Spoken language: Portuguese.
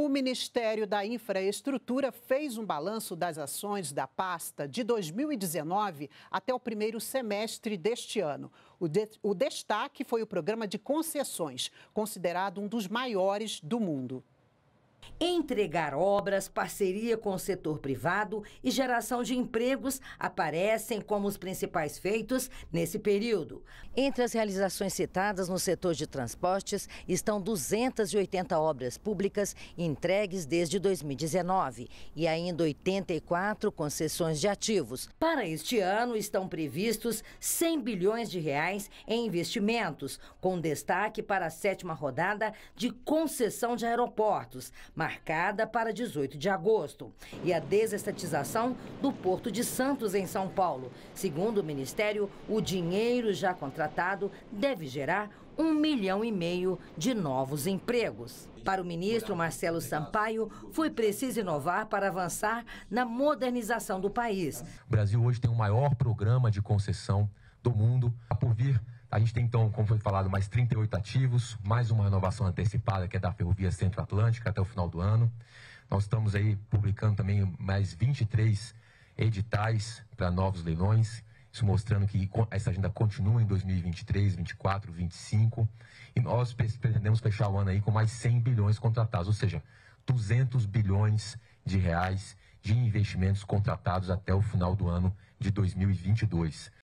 O Ministério da Infraestrutura fez um balanço das ações da pasta de 2019 até o primeiro semestre deste ano. O, de, o destaque foi o programa de concessões, considerado um dos maiores do mundo. Entregar obras, parceria com o setor privado e geração de empregos aparecem como os principais feitos nesse período. Entre as realizações citadas no setor de transportes estão 280 obras públicas entregues desde 2019 e ainda 84 concessões de ativos. Para este ano estão previstos 100 bilhões de reais em investimentos, com destaque para a sétima rodada de concessão de aeroportos, marcada para 18 de agosto, e a desestatização do Porto de Santos, em São Paulo. Segundo o Ministério, o dinheiro já contratado deve gerar um milhão e meio de novos empregos. Para o ministro Marcelo Sampaio, foi preciso inovar para avançar na modernização do país. O Brasil hoje tem o maior programa de concessão do mundo por vir a gente tem, então, como foi falado, mais 38 ativos, mais uma renovação antecipada, que é da Ferrovia Centro-Atlântica até o final do ano. Nós estamos aí publicando também mais 23 editais para novos leilões, isso mostrando que essa agenda continua em 2023, 24, 25, e nós pretendemos fechar o ano aí com mais 100 bilhões contratados, ou seja, 200 bilhões de reais de investimentos contratados até o final do ano de 2022.